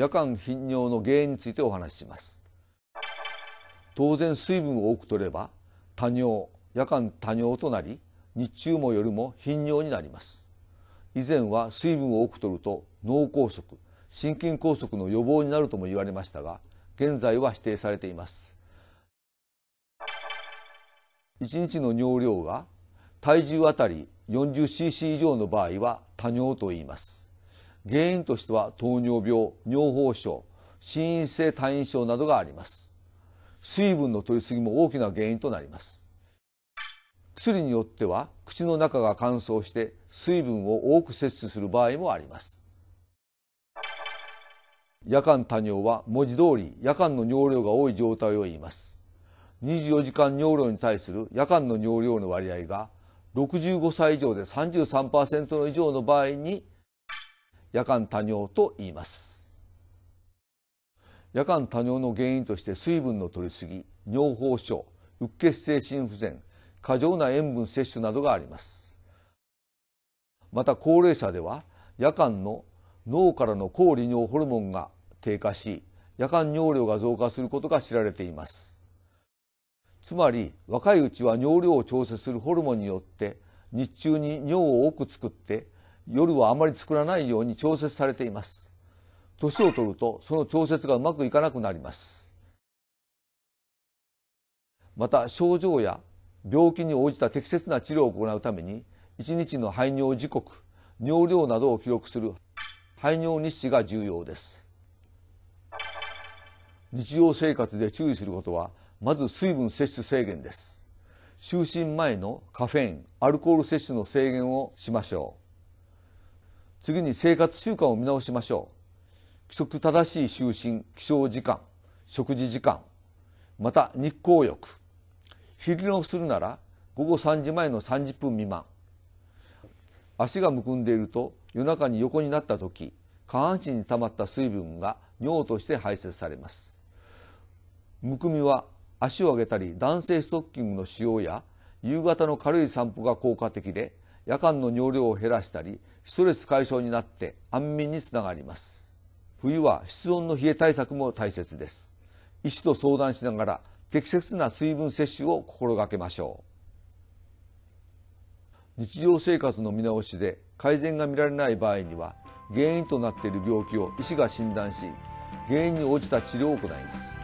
夜間頻尿の原因についてお話しします当然水分を多く取れば多尿夜間多尿となり日中も夜も頻尿になります以前は水分を多く取ると脳梗塞心筋梗塞の予防になるとも言われましたが現在は否定されています1日の尿量が体重あたり 40cc 以上の場合は多尿と言います原因としては糖尿病尿崩症心因性退院症などがあります水分の取りすぎも大きな原因となります薬によっては口の中が乾燥して水分を多く摂取する場合もあります夜間多尿は文字通り夜間の尿量が多い状態を言います24時間尿量に対する夜間の尿量の割合が65歳以上で33%の以上の場合に夜間多尿と言います夜間多尿の原因として水分の取りすぎ尿崩症うっ血性心不全過剰な塩分摂取などがありますまた高齢者では夜間の脳からの抗利尿ホルモンが低下し夜間尿量が増加することが知られていますつまり若いうちは尿量を調節するホルモンによって日中に尿を多く作って夜はあまり作らないように調節されています。年を取るとその調節がうまくいかなくなります。また症状や病気に応じた適切な治療を行うために一日の排尿時刻尿量などを記録する排尿日誌が重要です日常生活で注意することはまず水分摂取制限です就寝前のカフェインアルコール摂取の制限をしましょう次に生活習慣を見直しましょう規則正しい就寝起床時間食事時間また日光浴昼寝をするなら午後3時前の30分未満足がむくんでいると夜中に横になった時下半身に溜まった水分が尿として排泄されますむくみは足を上げたり男性ストッキングの使用や夕方の軽い散歩が効果的で夜間の尿量を減らしたりストレス解消になって安眠につながります冬は室温の冷え対策も大切です医師と相談しながら適切な水分摂取を心がけましょう日常生活の見直しで改善が見られない場合には原因となっている病気を医師が診断し原因に応じた治療を行います